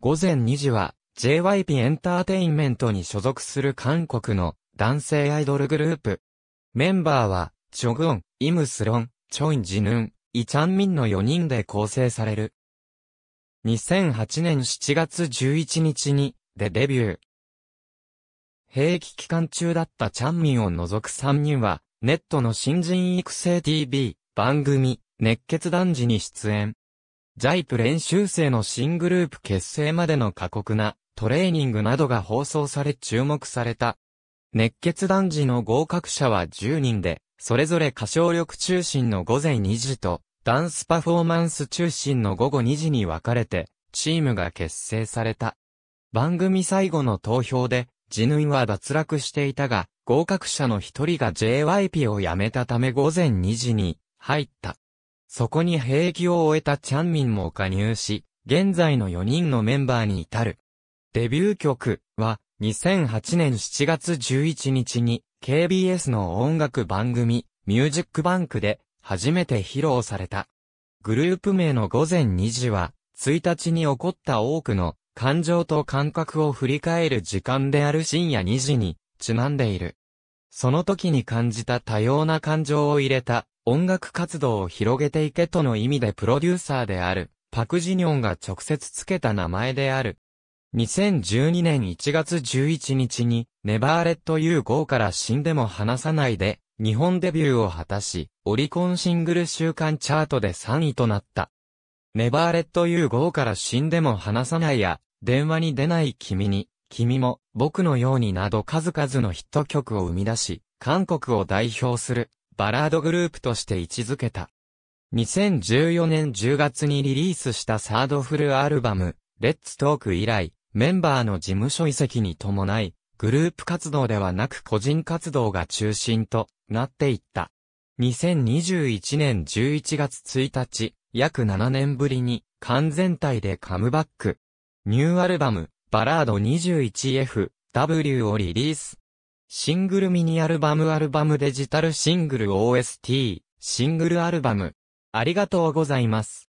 午前2時は JYP エンターテインメントに所属する韓国の男性アイドルグループ。メンバーは、チョグオン、イムスロン、チョインジヌン、イチャンミンの4人で構成される。2008年7月11日に、でデビュー。兵役期間中だったチャンミンを除く3人は、ネットの新人育成 TV、番組、熱血男児に出演。イプ練習生の新グループ結成までの過酷なトレーニングなどが放送され注目された。熱血男児の合格者は10人で、それぞれ歌唱力中心の午前2時と、ダンスパフォーマンス中心の午後2時に分かれて、チームが結成された。番組最後の投票で、ジヌイは脱落していたが、合格者の一人が JYP を辞めたため午前2時に入った。そこに兵役を終えたチャンミンも加入し、現在の4人のメンバーに至る。デビュー曲は2008年7月11日に KBS の音楽番組ミュージックバンクで初めて披露された。グループ名の午前2時は1日に起こった多くの感情と感覚を振り返る時間である深夜2時にちなんでいる。その時に感じた多様な感情を入れた音楽活動を広げていけとの意味でプロデューサーである、パクジニョンが直接つけた名前である。2012年1月11日に、ネバーレットゴーから死んでも離さないで、日本デビューを果たし、オリコンシングル週間チャートで3位となった。ネバーレットゴーから死んでも離さないや、電話に出ない君に、君も、僕のようになど数々のヒット曲を生み出し、韓国を代表するバラードグループとして位置づけた。2014年10月にリリースしたサードフルアルバム、レッツトーク以来、メンバーの事務所移籍に伴い、グループ活動ではなく個人活動が中心となっていった。2021年11月1日、約7年ぶりに完全体でカムバック。ニューアルバム、バラード 21FW をリリース。シングルミニアルバムアルバムデジタルシングル OST、シングルアルバム。ありがとうございます。